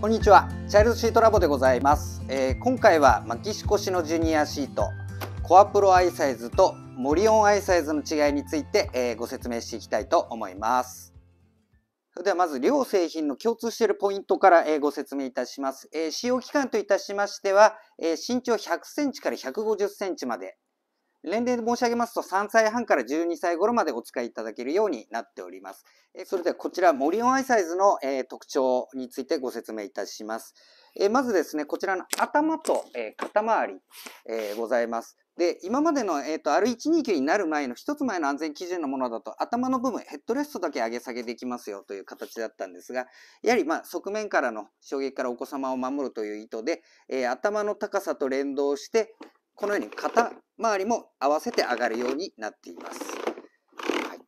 こんにちはチャイルドシートラボでございます、えー、今回は巻きしこしのジュニアシートコアプロアイサイズとモリオンアイサイズの違いについて、えー、ご説明していきたいと思いますそれではまず両製品の共通しているポイントから、えー、ご説明いたします、え使用期間といたしましては、え身長100センチから150センチまで、年齢で申し上げますと3歳半から12歳頃までお使いいただけるようになっております。それではこちらモリオンアイサイズの特徴についてご説明いたします。まずですね、こちらの頭と肩周りございます。で、今までの、えーと、R129 になる前の1つ前の安全基準のものだと頭の部分、ヘッドレストだけ上げ下げできますよという形だったんですが、やはり、ま側面からの衝撃からお子様を守るという意図で、えー、頭の高さと連動して、このように肩周りも合わせて上がるようになっています。はい、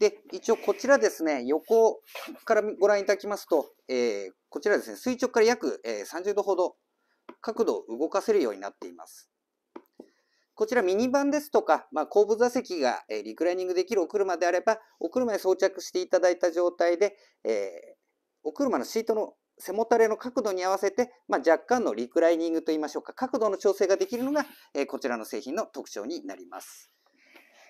で、一応こちらですね、横からご覧いただきますと、えー、こちらですね、垂直から約、え30度ほど角度を動かせるようになっています。こちらミニバンですとか、まあ、後部座席がリクライニングできるお車であれば、お車に装着していただいた状態で、えー、お車のシートの背もたれの角度に合わせて、まあ、若干のリクライニングといいましょうか角度の調整ができるのが、えー、こちらの製品の特徴になります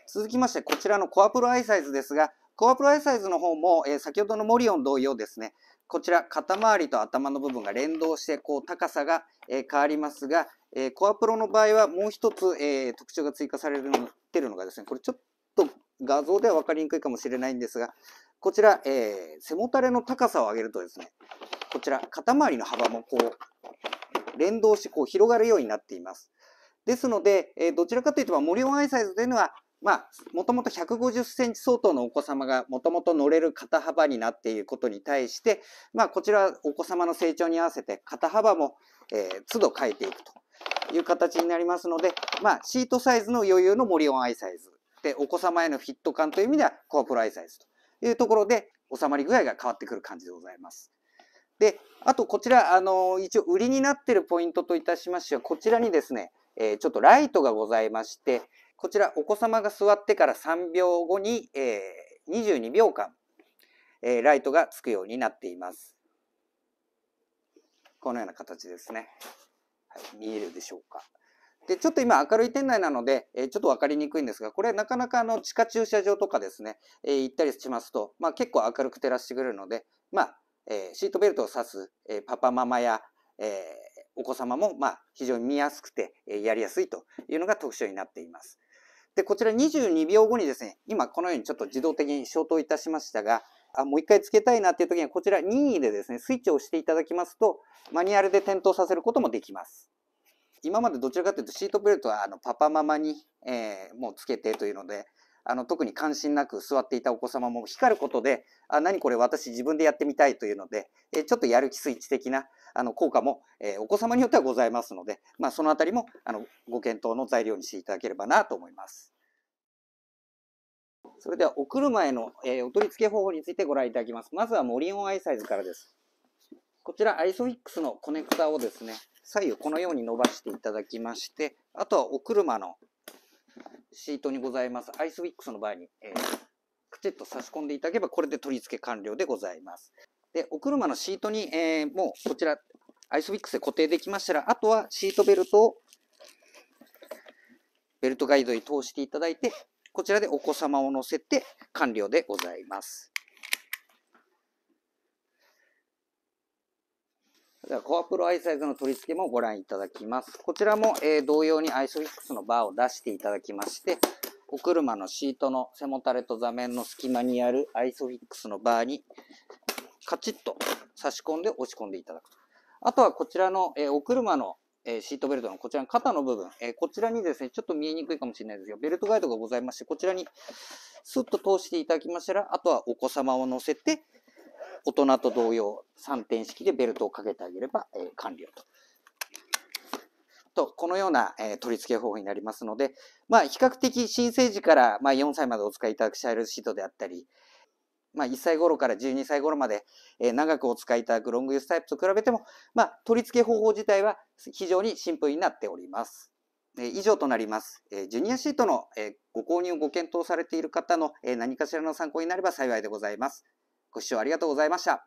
続きましてこちらのコアプロアイサイズですがコアプロアイサイズの方も、えー、先ほどのモリオン同様ですねこちら肩周りと頭の部分が連動してこう高さが、えー、変わりますが、えー、コアプロの場合はもう一つ、えー、特徴が追加されてるのがですねこれちょっと画像では分かりにくいかもしれないんですがこちら、えー、背もたれの高さを上げるとですねこちら、肩周りの幅もこう、連動してこう広がるようになっています。ですので、えどちらかというと、森オンアイサイズというのは、まあ、もともと150センチ相当のお子様がもともと乗れる肩幅になっていることに対して、まあ、こちらお子様の成長に合わせて肩幅も、えー、都度変えていくという形になりますので、まあ、シートサイズの余裕の森オンアイサイズでお子様へのフィット感という意味ではコアプロアイサイズというところで収まり具合が変わってくる感じでございます。で、あとこちら、あの、一応売りになってるポイントといたしましては、こちらにですね、えー、ちょっとライトがございまして、こちらお子様が座ってから3秒後に、えー、22秒間、えー、ライトがつくようになっています。このような形ですね。はい、見えるでしょうか。で、ちょっと今明るい店内なので、えー、ちょっと分かりにくいんですが、これなかなかあの地下駐車場とかですね、えー、行ったりしますと、まあ結構明るく照らしてくれるので、まあえー、シートベルトを刺す、えー、パパママや、えー、お子様も、まあ、非常に見やすくて、えー、やりやすいというのが特徴になっています。で、こちら22秒後にですね、今このようにちょっと自動的に消灯いたしましたが、あもう一回つけたいなっていう時には、こちら任意でですね、スイッチを押していただきますと、マニュアルで点灯させることもできます。今までどちらかというとシートベルトはあのパパママに、えー、もうつけてというので、あの特に関心なく座っていたお子様も光ることであ何これ私自分でやってみたいというので、えちょっとやる気スイッチ的なあの効果も、えー、お子様によってはございますので、まあ、そのあたりもあのご検討の材料にしていただければなと思います。それではお車への、えー、お取り付け方法についてご覧いただきます。まずはモリオンアイサイズからです。こちらアイソフィックスのコネクタをですね、左右このように伸ばしていただきまして、あとはお車のシートにございますアイスウィックスの場合に、えー、カチッと差し込んでいただければこれで取り付け完了でございます。で、お車のシートに、えー、もうこちらアイスウィックスで固定できましたら、あとはシートベルトをベルトガイドに通していただいて、こちらでお子様を乗せて完了でございます。では、コアプロアイサイズの取り付けもご覧いただきます。こちらも、えー、同様にアイスフィックスのバーを出していただきまして、お車のシートの背もたれと座面の隙間にあるアイソフィックスのバーにカチッと差し込んで押し込んでいただくと。あとはこちらの、えー、お車の、えー、シートベルトのこちらの肩の部分、えー、こちらにですね、ちょっと見えにくいかもしれないですよ。ベルトガイドがございまして、こちらにスッと通していただきましたら、あとはお子様を乗せて大人と同様、3点式でベルトをかけてあげれば、えー、完了と。と、このような、えー、取り付け方法になりますので、まあ、比較的新生児から、まあ、4歳までお使いいただくシャイルドシートであったり、まあ、1歳頃から12歳頃まで、えー、長くお使いいただくロングユースタイプと比べても、まあ、取り付け方法自体は非常にシンプルになっております。え以上となります。えジュニアシートの、えご購入をご検討されている方の、え何かしらの参考になれば幸いでございます。ご視聴ありがとうございました。